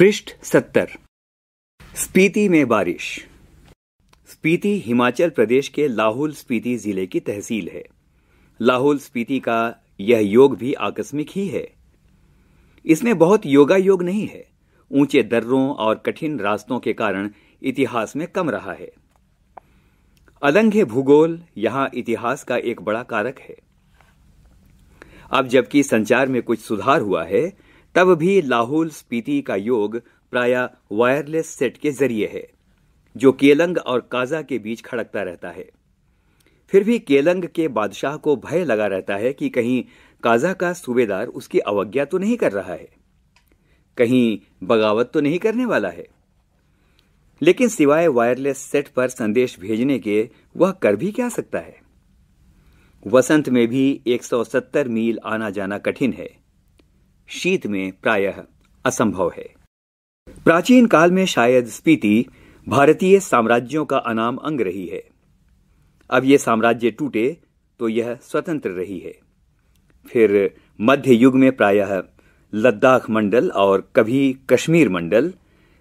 पृष्ठ सत्तर स्पीति में बारिश स्पीति हिमाचल प्रदेश के लाहौल स्पीति जिले की तहसील है लाहौल स्पीति का यह योग भी आकस्मिक ही है इसमें बहुत योगा योग नहीं है ऊंचे दर्रों और कठिन रास्तों के कारण इतिहास में कम रहा है अलंघ्य भूगोल यहां इतिहास का एक बड़ा कारक है अब जबकि संचार में कुछ सुधार हुआ है तब भी लाहौल स्पीति का योग प्राय वायरलेस सेट के जरिए है जो केलंग और काजा के बीच खड़कता रहता है फिर भी केलंग के बादशाह को भय लगा रहता है कि कहीं काजा का सूबेदार उसकी अवज्ञा तो नहीं कर रहा है कहीं बगावत तो नहीं करने वाला है लेकिन सिवाय वायरलेस सेट पर संदेश भेजने के वह कर भी क्या सकता है वसंत में भी 170 मील आना जाना कठिन है शीत में प्रायः असंभव है प्राचीन काल में शायद स्पीति भारतीय साम्राज्यों का अनाम अंग रही है अब यह साम्राज्य टूटे तो यह स्वतंत्र रही है फिर मध्य युग में प्रायः लद्दाख मंडल और कभी कश्मीर मंडल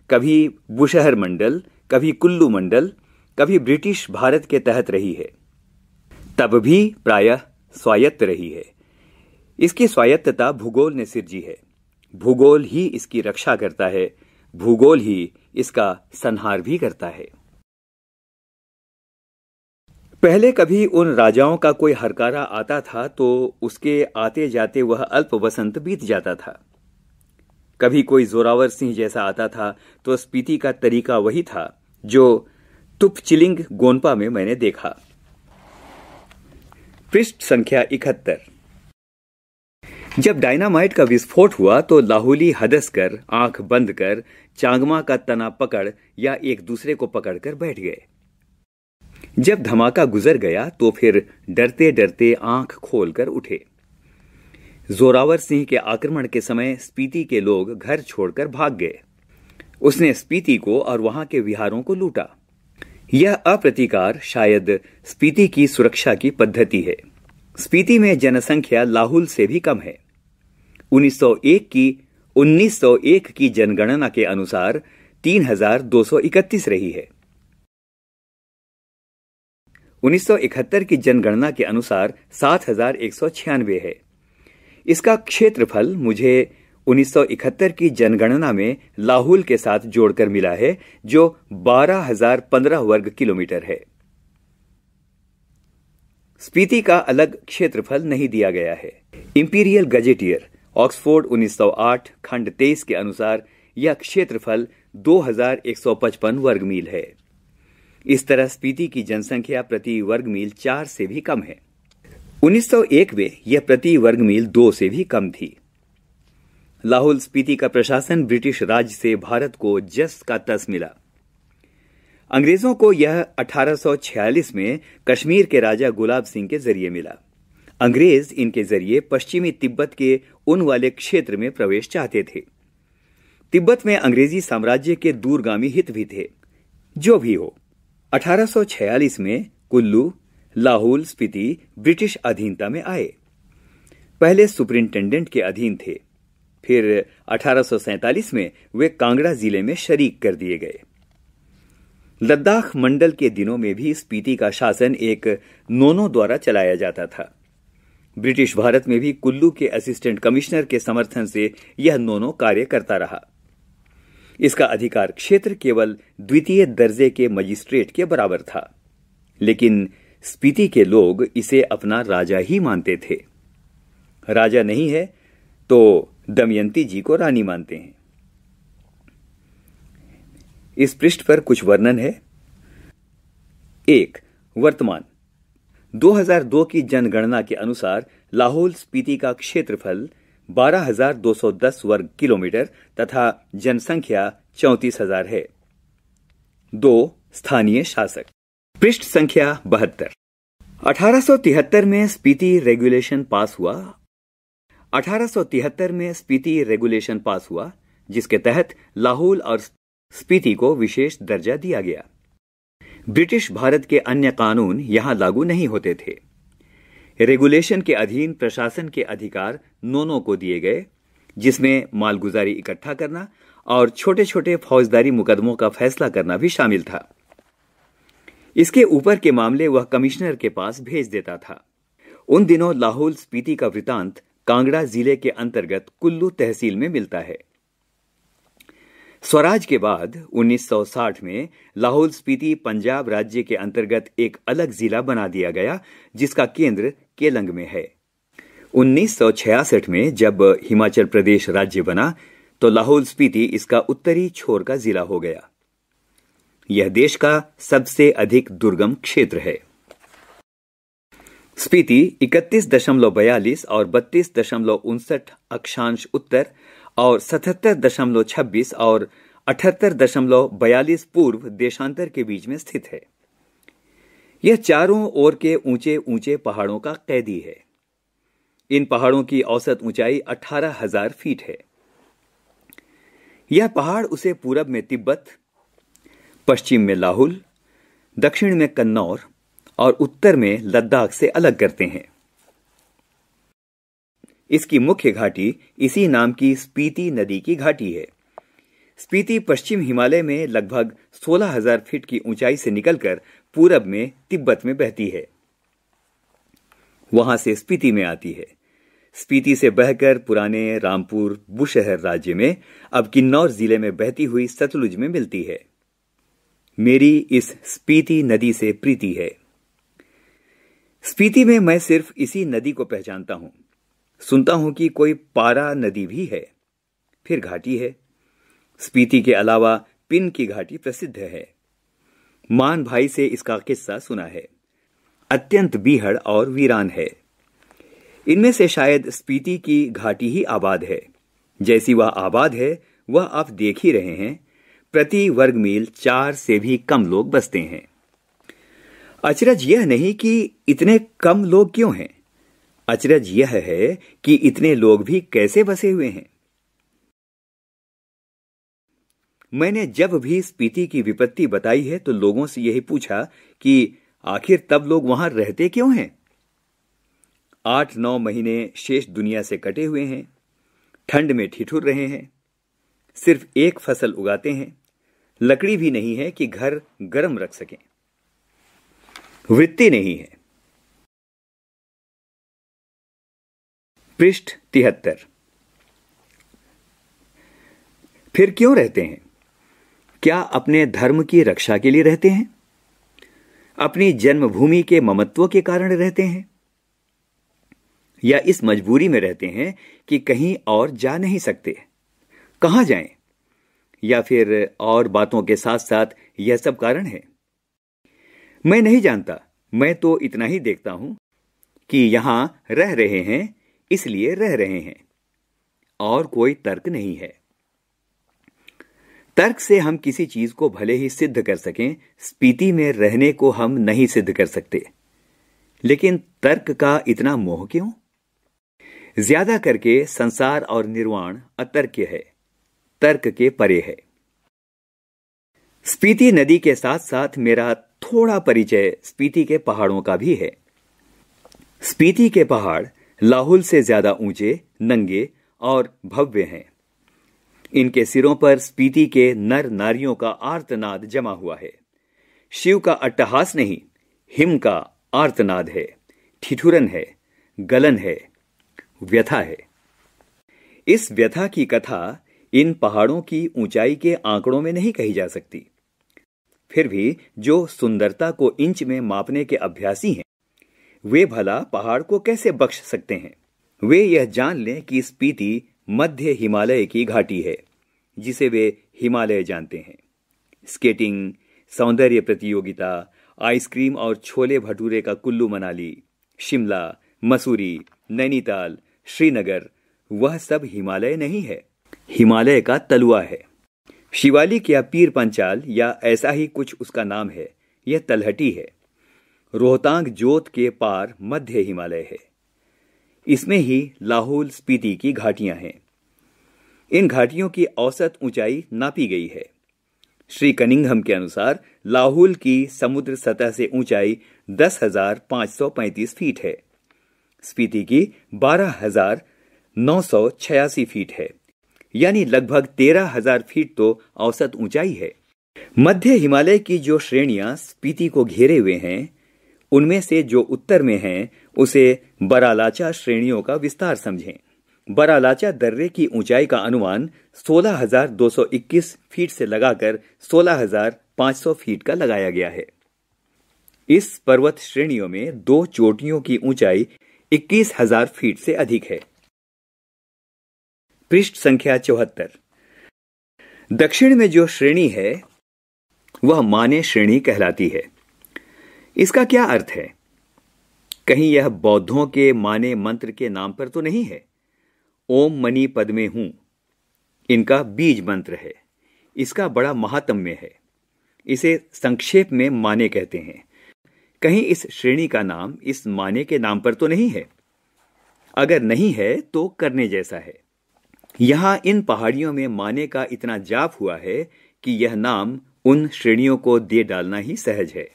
कभी बुशहर मंडल कभी कुल्लू मंडल कभी ब्रिटिश भारत के तहत रही है तब भी प्रायः स्वायत्त रही है इसकी स्वायत्तता भूगोल ने सिरजी है भूगोल ही इसकी रक्षा करता है भूगोल ही इसका संहार भी करता है पहले कभी उन राजाओं का कोई हरकारा आता था तो उसके आते जाते वह अल्प वसंत बीत जाता था कभी कोई जोरावर सिंह जैसा आता था तो स्पीति का तरीका वही था जो तुप चिलिंग गोनपा में मैंने देखा पृष्ठ संख्या इकहत्तर जब डायनामाइट का विस्फोट हुआ तो लाहुली हदस कर आंख बंद कर चांगमा का तना पकड़ या एक दूसरे को पकड़कर बैठ गए जब धमाका गुजर गया तो फिर डरते डरते आंख खोलकर उठे जोरावर सिंह के आक्रमण के समय स्पीति के लोग घर छोड़कर भाग गए उसने स्पीति को और वहां के विहारों को लूटा यह अप्रतिकार शायद स्पीति की सुरक्षा की पद्धति है स्पीति में जनसंख्या लाहुल से भी कम है 1901 की 1901 की जनगणना के अनुसार 3,231 रही है 1971 की जनगणना के अनुसार सात है इसका क्षेत्रफल मुझे 1971 की जनगणना में लाहुल के साथ जोड़कर मिला है जो 12,015 वर्ग किलोमीटर है स्पीति का अलग क्षेत्रफल नहीं दिया गया है इंपीरियल गजेटियर ऑक्सफोर्ड 1908 खंड 23 के अनुसार यह क्षेत्रफल 2155 वर्ग मील है इस तरह स्पीति की जनसंख्या प्रति वर्ग मील चार से भी कम है 1901 में यह प्रति वर्ग मील दो से भी कम थी लाहौल स्पीति का प्रशासन ब्रिटिश राज से भारत को जस का तस मिला अंग्रेजों को यह 1846 में कश्मीर के राजा गुलाब सिंह के जरिए मिला अंग्रेज इनके जरिए पश्चिमी तिब्बत के उन वाले क्षेत्र में प्रवेश चाहते थे तिब्बत में अंग्रेजी साम्राज्य के दूरगामी हित भी थे जो भी हो 1846 में कुल्लू लाहौल स्पीति ब्रिटिश अधीनता में आए पहले सुपरिंटेंडेंट के अधीन थे फिर 1847 में वे कांगड़ा जिले में शरीक कर दिए गए लद्दाख मंडल के दिनों में भी स्पीति का शासन एक नोनो द्वारा चलाया जाता था ब्रिटिश भारत में भी कुल्लू के असिस्टेंट कमिश्नर के समर्थन से यह नोनो कार्य करता रहा इसका अधिकार क्षेत्र केवल द्वितीय दर्जे के मजिस्ट्रेट के बराबर था लेकिन स्पीति के लोग इसे अपना राजा ही मानते थे राजा नहीं है तो दमयंती जी को रानी मानते हैं इस पृष्ठ पर कुछ वर्णन है एक वर्तमान 2002 की जनगणना के अनुसार लाहौल स्पीति का क्षेत्रफल 12,210 वर्ग किलोमीटर तथा जनसंख्या हजार है दो स्थानीय शासक पृष्ठ संख्या बहत्तर अठारह में स्पीति रेगुलेशन पास हुआ अठारह में स्पीति रेगुलेशन पास हुआ जिसके तहत लाहौल और स्पीति को विशेष दर्जा दिया गया ब्रिटिश भारत के अन्य कानून यहां लागू नहीं होते थे रेगुलेशन के अधीन प्रशासन के अधिकार नोनो को दिए गए जिसमें मालगुजारी इकट्ठा करना और छोटे छोटे फौजदारी मुकदमों का फैसला करना भी शामिल था इसके ऊपर के मामले वह कमिश्नर के पास भेज देता था उन दिनों लाहौल स्पीति का वृतांत कांगड़ा जिले के अंतर्गत कुल्लू तहसील में मिलता है स्वराज के बाद 1960 में लाहौल स्पीति पंजाब राज्य के अंतर्गत एक अलग जिला बना दिया गया जिसका केंद्र केलंग में है 1966 में जब हिमाचल प्रदेश राज्य बना तो लाहौल स्पीति इसका उत्तरी छोर का जिला हो गया यह देश का सबसे अधिक दुर्गम क्षेत्र है स्पीति इकतीस दशमलव बयालीस और बत्तीस दशमलव उनसठ अक्षांश उत्तर और सतहत्तर दशमलव छब्बीस और अठहत्तर दशमलव बयालीस पूर्व देशांतर के बीच में स्थित है यह चारों ओर के ऊंचे ऊंचे पहाड़ों का कैदी है इन पहाड़ों की औसत ऊंचाई अठारह हजार फीट है यह पहाड़ उसे पूरब में तिब्बत पश्चिम में लाहुल दक्षिण में कन्नौर और उत्तर में लद्दाख से अलग करते हैं इसकी मुख्य घाटी इसी नाम की स्पीति नदी की घाटी है स्पीति पश्चिम हिमालय में लगभग 16,000 फीट की ऊंचाई से निकलकर पूरब में तिब्बत में बहती है वहां से स्पीति में आती है स्पीति से बहकर पुराने रामपुर बुशहर राज्य में अब किन्नौर जिले में बहती हुई सतलुज में मिलती है मेरी इस स्पीति नदी से प्रीति है स्पीति में मैं सिर्फ इसी नदी को पहचानता हूं सुनता हूं कि कोई पारा नदी भी है फिर घाटी है स्पीति के अलावा पिन की घाटी प्रसिद्ध है मान भाई से इसका किस्सा सुना है अत्यंत बीहड़ और वीरान है इनमें से शायद स्पीति की घाटी ही आबाद है जैसी वह आबाद है वह आप देख ही रहे हैं प्रति वर्ग मील चार से भी कम लोग बसते हैं अचरज यह नहीं कि इतने कम लोग क्यों हैं अचरज यह है कि इतने लोग भी कैसे बसे हुए हैं मैंने जब भी स्पीति की विपत्ति बताई है तो लोगों से यही पूछा कि आखिर तब लोग वहां रहते क्यों हैं आठ नौ महीने शेष दुनिया से कटे हुए हैं ठंड में ठिठुर रहे हैं सिर्फ एक फसल उगाते हैं लकड़ी भी नहीं है कि घर गर्म रख सकें वृत्ति नहीं है पृष्ठ तिहत्तर फिर क्यों रहते हैं क्या अपने धर्म की रक्षा के लिए रहते हैं अपनी जन्मभूमि के ममत्व के कारण रहते हैं या इस मजबूरी में रहते हैं कि कहीं और जा नहीं सकते कहां जाएं? या फिर और बातों के साथ साथ यह सब कारण है मैं नहीं जानता मैं तो इतना ही देखता हूं कि यहां रह रहे हैं इसलिए रह रहे हैं और कोई तर्क नहीं है तर्क से हम किसी चीज को भले ही सिद्ध कर सकें स्पीति में रहने को हम नहीं सिद्ध कर सकते लेकिन तर्क का इतना मोह क्यों ज्यादा करके संसार और निर्वाण अतर्क्य है तर्क के परे है स्पीति नदी के साथ साथ मेरा थोड़ा परिचय स्पीति के पहाड़ों का भी है स्पीति के पहाड़ लाहुल से ज्यादा ऊंचे नंगे और भव्य हैं इनके सिरों पर स्पीति के नर नारियों का आर्तनाद जमा हुआ है शिव का अट्टहास नहीं हिम का आर्तनाद है ठिठुरन है गलन है व्यथा है इस व्यथा की कथा इन पहाड़ों की ऊंचाई के आंकड़ों में नहीं कही जा सकती फिर भी जो सुंदरता को इंच में मापने के अभ्यासी हैं वे भला पहाड़ को कैसे बख्श सकते हैं वे यह जान लें कि स्पीति मध्य हिमालय की घाटी है जिसे वे हिमालय जानते हैं स्केटिंग सौंदर्य प्रतियोगिता आइसक्रीम और छोले भटूरे का कुल्लू मनाली शिमला मसूरी नैनीताल श्रीनगर वह सब हिमालय नहीं है हिमालय का तलुआ है शिवालिक या पीर पंचाल या ऐसा ही कुछ उसका नाम है यह तलहटी है रोहतांग जोत के पार मध्य हिमालय है इसमें ही लाहौल स्पीति की घाटियां हैं इन घाटियों की औसत ऊंचाई नापी गई है श्री कनिंघम के अनुसार लाहौल की समुद्र सतह से ऊंचाई 10,535 फीट है स्पीति की 12,986 फीट है यानी लगभग 13,000 फीट तो औसत ऊंचाई है मध्य हिमालय की जो श्रेणियां स्पीति को घेरे हुए हैं उनमें से जो उत्तर में हैं उसे बरालाचा श्रेणियों का विस्तार समझें बरालाचा दर्रे की ऊंचाई का अनुमान 16,221 फीट से लगाकर 16,500 फीट का लगाया गया है इस पर्वत श्रेणियों में दो चोटियों की ऊंचाई 21,000 फीट से अधिक है पृष्ठ संख्या चौहत्तर दक्षिण में जो श्रेणी है वह माने श्रेणी कहलाती है इसका क्या अर्थ है कहीं यह बौद्धों के माने मंत्र के नाम पर तो नहीं है ओम मनी पद्मे हूं इनका बीज मंत्र है इसका बड़ा महात्म्य है इसे संक्षेप में माने कहते हैं कहीं इस श्रेणी का नाम इस माने के नाम पर तो नहीं है अगर नहीं है तो करने जैसा है यहां इन पहाड़ियों में माने का इतना जाप हुआ है कि यह नाम उन श्रेणियों को दे डालना ही सहज है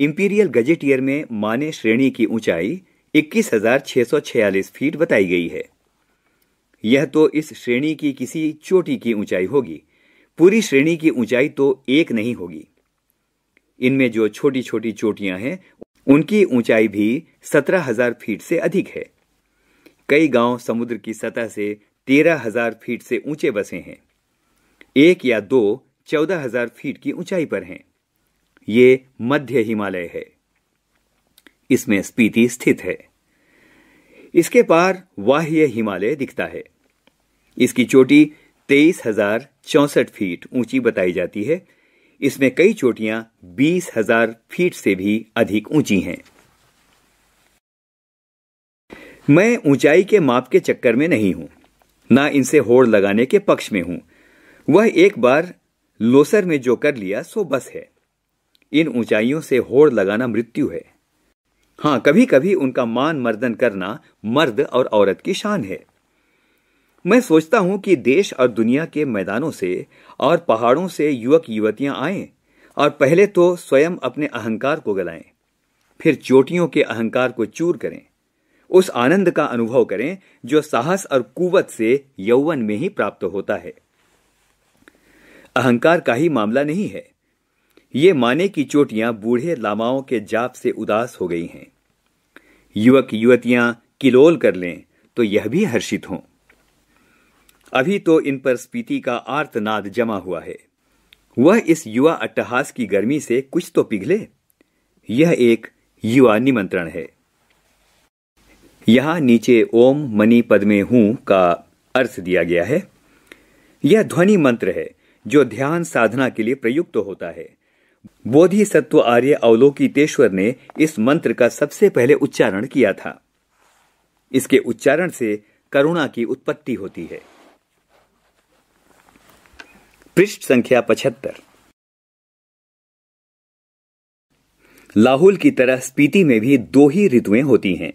इंपीरियल गजेटियर में माने श्रेणी की ऊंचाई 21,646 फीट बताई गई है यह तो इस श्रेणी की किसी चोटी की ऊंचाई होगी पूरी श्रेणी की ऊंचाई तो एक नहीं होगी इनमें जो छोटी छोटी चोटियां हैं उनकी ऊंचाई भी 17,000 फीट से अधिक है कई गांव समुद्र की सतह से 13,000 फीट से ऊंचे बसे हैं एक या दो 14,000 फीट की ऊंचाई पर हैं ये मध्य हिमालय है इसमें स्पीति स्थित है इसके पार वाह्य हिमालय दिखता है इसकी चोटी तेईस हजार चौसठ फीट ऊंची बताई जाती है इसमें कई चोटियां बीस हजार फीट से भी अधिक ऊंची हैं मैं ऊंचाई के माप के चक्कर में नहीं हूं ना इनसे होड़ लगाने के पक्ष में हूं वह एक बार लोसर में जो कर लिया सो बस है इन ऊंचाइयों से होड़ लगाना मृत्यु है हाँ कभी कभी उनका मान मर्दन करना मर्द और औरत की शान है मैं सोचता हूं कि देश और दुनिया के मैदानों से और पहाड़ों से युवक युवतियां आएं और पहले तो स्वयं अपने अहंकार को गलाएं फिर चोटियों के अहंकार को चूर करें उस आनंद का अनुभव करें जो साहस और कुवत से यौवन में ही प्राप्त होता है अहंकार का ही मामला नहीं है ये माने की चोटियां बूढ़े लामाओं के जाप से उदास हो गई हैं युवक युवतियां किलोल कर लें तो यह भी हर्षित हों अभी तो इन पर स्पीति का आर्तनाद जमा हुआ है वह इस युवा अट्टहास की गर्मी से कुछ तो पिघले यह एक युवा निमंत्रण है यहां नीचे ओम मणि पद्मे हूं का अर्थ दिया गया है यह ध्वनि मंत्र है जो ध्यान साधना के लिए प्रयुक्त तो होता है बोधि सत्व आर्य अवलोकितेश्वर ने इस मंत्र का सबसे पहले उच्चारण किया था इसके उच्चारण से करुणा की उत्पत्ति होती है पृष्ठ संख्या पचहत्तर लाहौल की तरह स्पीति में भी दो ही ऋतुएं होती हैं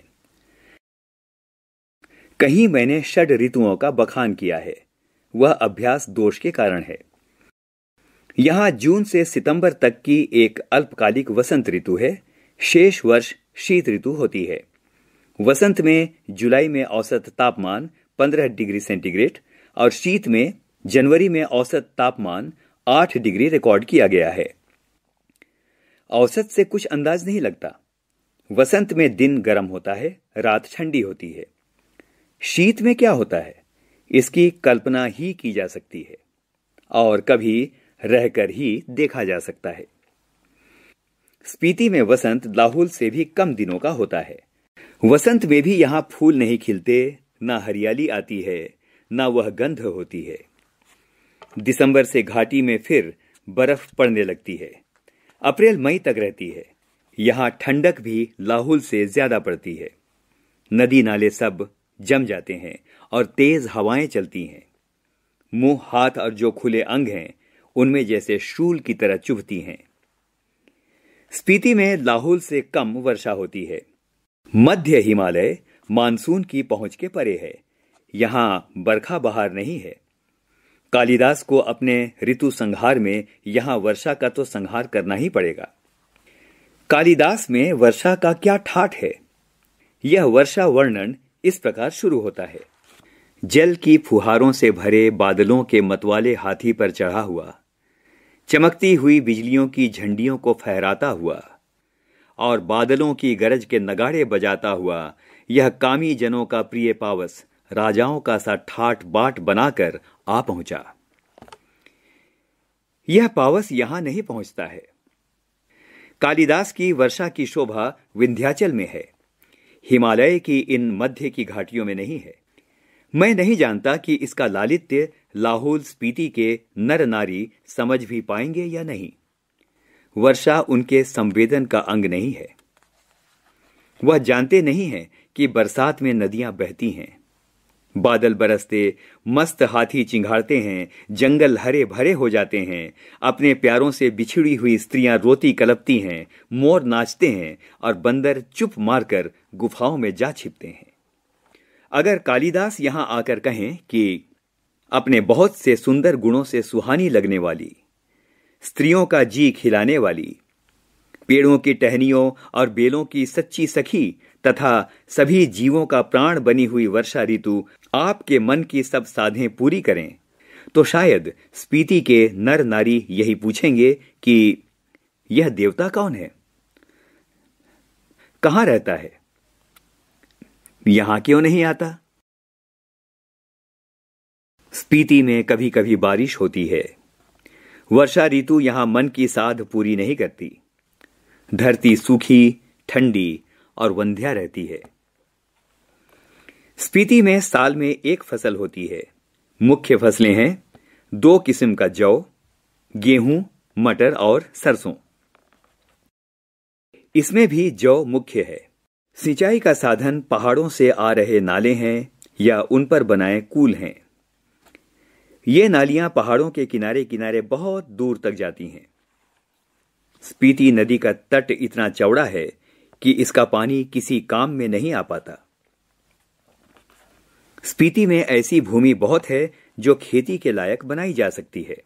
कहीं मैंने षड ऋतुओं का बखान किया है वह अभ्यास दोष के कारण है यहाँ जून से सितंबर तक की एक अल्पकालिक वसंत ऋतु है शेष वर्ष शीत ऋतु होती है वसंत में जुलाई में औसत तापमान 15 डिग्री सेंटीग्रेड और शीत में जनवरी में औसत तापमान 8 डिग्री रिकॉर्ड किया गया है औसत से कुछ अंदाज नहीं लगता वसंत में दिन गर्म होता है रात ठंडी होती है शीत में क्या होता है इसकी कल्पना ही की जा सकती है और कभी रहकर ही देखा जा सकता है स्पीति में वसंत लाहौल से भी कम दिनों का होता है वसंत में भी यहां फूल नहीं खिलते ना हरियाली आती है ना वह गंध होती है दिसंबर से घाटी में फिर बर्फ पड़ने लगती है अप्रैल मई तक रहती है यहां ठंडक भी लाहौल से ज्यादा पड़ती है नदी नाले सब जम जाते हैं और तेज हवाएं चलती हैं मुंह हाथ और जो खुले अंग हैं उनमें जैसे शूल की तरह चुभती हैं स्पीति में लाहौल से कम वर्षा होती है मध्य हिमालय मानसून की पहुंच के परे है यहां बरखा बहार नहीं है कालिदास को अपने ऋतु संहार में यहां वर्षा का तो संहार करना ही पड़ेगा कालिदास में वर्षा का क्या ठाठ है यह वर्षा वर्णन इस प्रकार शुरू होता है जल की फुहारों से भरे बादलों के मतवाले हाथी पर चढ़ा हुआ चमकती हुई बिजलियों की झंडियों को फहराता हुआ और बादलों की गरज के नगाड़े बजाता हुआ यह कामी जनों का प्रिय पावस राजाओं का सा ठाट बाट बनाकर आ पहुंचा यह पावस यहां नहीं पहुंचता है कालिदास की वर्षा की शोभा विंध्याचल में है हिमालय की इन मध्य की घाटियों में नहीं है मैं नहीं जानता कि इसका लालित्य लाहौल स्पीति के नर नारी समझ भी पाएंगे या नहीं वर्षा उनके संवेदन का अंग नहीं है वह जानते नहीं हैं कि बरसात में नदियां बहती हैं बादल बरसते मस्त हाथी चिंघाड़ते हैं जंगल हरे भरे हो जाते हैं अपने प्यारों से बिछड़ी हुई स्त्रियां रोती कलपती हैं मोर नाचते हैं और बंदर चुप मारकर गुफाओं में जा छिपते हैं अगर कालिदास यहां आकर कहें कि अपने बहुत से सुंदर गुणों से सुहानी लगने वाली स्त्रियों का जी खिलाने वाली पेड़ों की टहनियों और बेलों की सच्ची सखी तथा सभी जीवों का प्राण बनी हुई वर्षा ऋतु आपके मन की सब साधें पूरी करें तो शायद स्पीति के नर नारी यही पूछेंगे कि यह देवता कौन है कहां रहता है यहां क्यों नहीं आता स्पीति में कभी कभी बारिश होती है वर्षा ऋतु यहां मन की साध पूरी नहीं करती धरती सूखी ठंडी और वंध्या रहती है स्पीति में साल में एक फसल होती है मुख्य फसलें हैं दो किस्म का जौ गेहूं मटर और सरसों इसमें भी जौ मुख्य है सिंचाई का साधन पहाड़ों से आ रहे नाले हैं या उन पर बनाए कूल हैं ये नालियां पहाड़ों के किनारे किनारे बहुत दूर तक जाती हैं स्पीति नदी का तट इतना चौड़ा है कि इसका पानी किसी काम में नहीं आ पाता स्पीति में ऐसी भूमि बहुत है जो खेती के लायक बनाई जा सकती है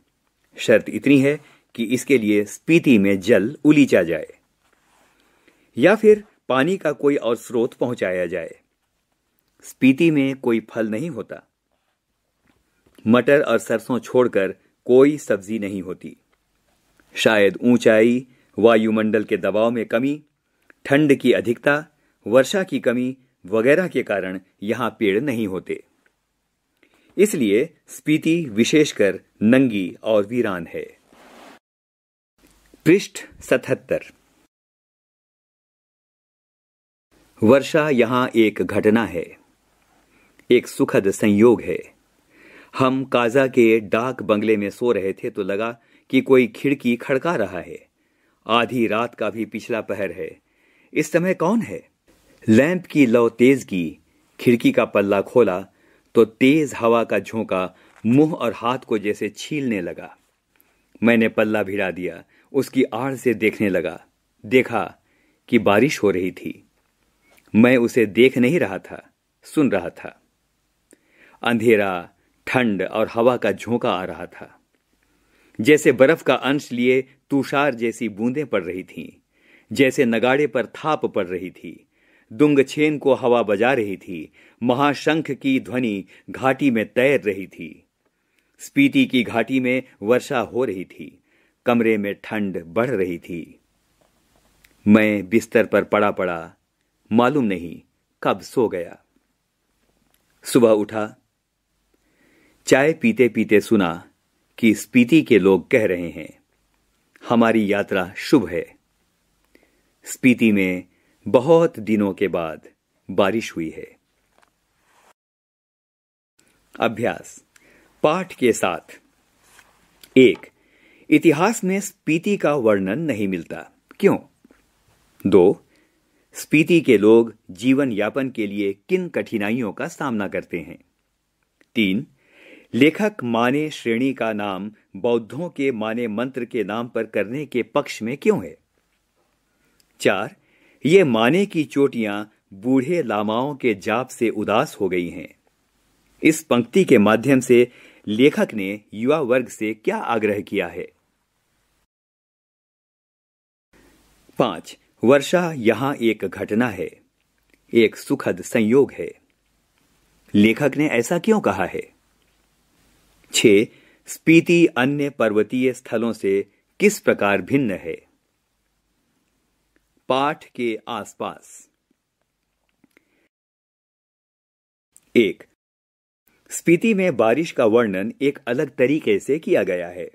शर्त इतनी है कि इसके लिए स्पीति में जल उलीचा जाए या फिर पानी का कोई और स्रोत पहुंचाया जाए स्पीति में कोई फल नहीं होता मटर और सरसों छोड़कर कोई सब्जी नहीं होती शायद ऊंचाई वायुमंडल के दबाव में कमी ठंड की अधिकता वर्षा की कमी वगैरह के कारण यहां पेड़ नहीं होते इसलिए स्पीति विशेषकर नंगी और वीरान है पृष्ठ सतहत्तर वर्षा यहां एक घटना है एक सुखद संयोग है हम काजा के डाक बंगले में सो रहे थे तो लगा कि कोई खिड़की खड़का रहा है आधी रात का भी पिछला पहर है इस समय कौन है लैंप की लौ तेज की खिड़की का पल्ला खोला तो तेज हवा का झोंका मुंह और हाथ को जैसे छीलने लगा मैंने पल्ला भिड़ा दिया उसकी आड़ से देखने लगा देखा कि बारिश हो रही थी मैं उसे देख नहीं रहा था सुन रहा था अंधेरा ठंड और हवा का झोंका आ रहा था जैसे बर्फ का अंश लिए तुषार जैसी बूंदें पड़ रही थीं जैसे नगाड़े पर थाप पड़ रही थी दुंगछेन को हवा बजा रही थी महाशंख की ध्वनि घाटी में तैर रही थी स्पीति की घाटी में वर्षा हो रही थी कमरे में ठंड बढ़ रही थी मैं बिस्तर पर पड़ा पड़ा मालूम नहीं कब सो गया सुबह उठा चाय पीते पीते सुना कि स्पीति के लोग कह रहे हैं हमारी यात्रा शुभ है स्पीति में बहुत दिनों के बाद बारिश हुई है अभ्यास पाठ के साथ एक इतिहास में स्पीति का वर्णन नहीं मिलता क्यों दो स्पीति के लोग जीवन यापन के लिए किन कठिनाइयों का सामना करते हैं तीन लेखक माने श्रेणी का नाम बौद्धों के माने मंत्र के नाम पर करने के पक्ष में क्यों है चार ये माने की चोटियां बूढ़े लामाओं के जाप से उदास हो गई हैं इस पंक्ति के माध्यम से लेखक ने युवा वर्ग से क्या आग्रह किया है पांच वर्षा यहां एक घटना है एक सुखद संयोग है लेखक ने ऐसा क्यों कहा है छ स्पीति अन्य पर्वतीय स्थलों से किस प्रकार भिन्न है पाठ के आसपास एक स्पीति में बारिश का वर्णन एक अलग तरीके से किया गया है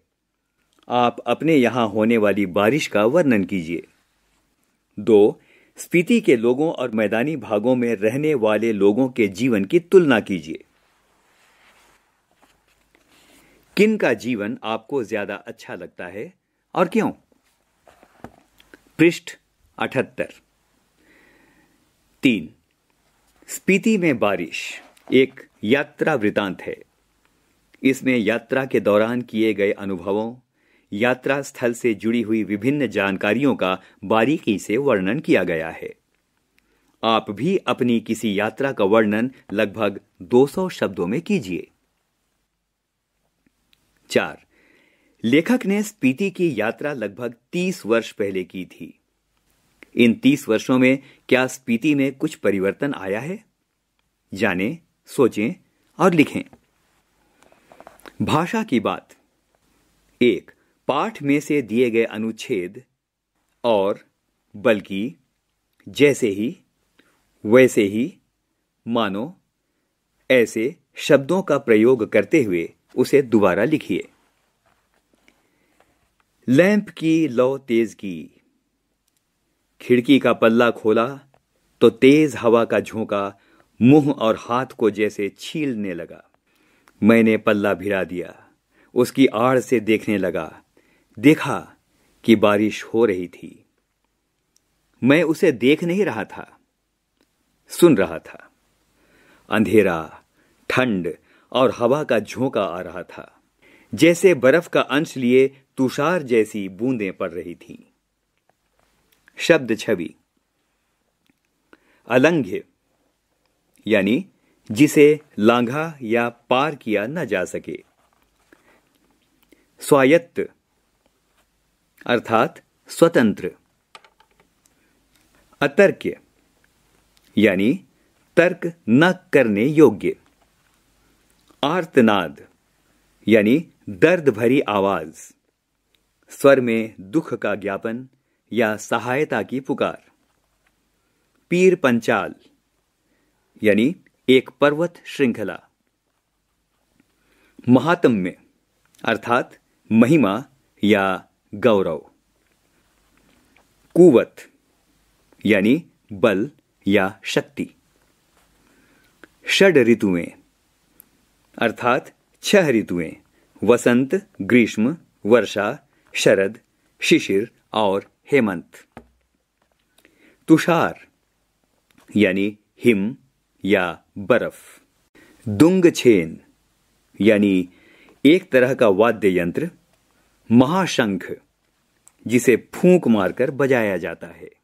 आप अपने यहां होने वाली बारिश का वर्णन कीजिए दो स्पीति के लोगों और मैदानी भागों में रहने वाले लोगों के जीवन की तुलना कीजिए किन का जीवन आपको ज्यादा अच्छा लगता है और क्यों पृष्ठ अठहत्तर तीन स्पीति में बारिश एक यात्रा वृतांत है इसमें यात्रा के दौरान किए गए अनुभवों यात्रा स्थल से जुड़ी हुई विभिन्न जानकारियों का बारीकी से वर्णन किया गया है आप भी अपनी किसी यात्रा का वर्णन लगभग 200 शब्दों में कीजिए चार लेखक ने स्पीति की यात्रा लगभग तीस वर्ष पहले की थी इन तीस वर्षों में क्या स्पीति में कुछ परिवर्तन आया है जाने सोचें और लिखें भाषा की बात एक पाठ में से दिए गए अनुच्छेद और बल्कि जैसे ही वैसे ही मानो ऐसे शब्दों का प्रयोग करते हुए उसे दोबारा लिखिए लैंप की लौ तेज की खिड़की का पल्ला खोला तो तेज हवा का झोंका मुंह और हाथ को जैसे छीलने लगा मैंने पल्ला भिड़ा दिया उसकी आड़ से देखने लगा देखा कि बारिश हो रही थी मैं उसे देख नहीं रहा था सुन रहा था अंधेरा ठंड और हवा का झोंका आ रहा था जैसे बर्फ का अंश लिए तुषार जैसी बूंदें पड़ रही थी शब्द छवि अलंघ्य यानी जिसे लांघा या पार किया न जा सके स्वायत्त अर्थात स्वतंत्र अतर्क यानी तर्क न करने योग्य आर्तनाद यानी दर्द भरी आवाज स्वर में दुख का ज्ञापन या सहायता की पुकार पीर पंचाल यानी एक पर्वत श्रृंखला महात्म्य अर्थात महिमा या गौरव कुवत यानी बल या शक्ति षड ऋतुएं अर्थात छह ऋतुएं वसंत ग्रीष्म वर्षा शरद शिशिर और हेमंत तुषार यानी हिम या बर्फ दुंगछेन यानी एक तरह का वाद्य यंत्र महाशंख जिसे फूंक मारकर बजाया जाता है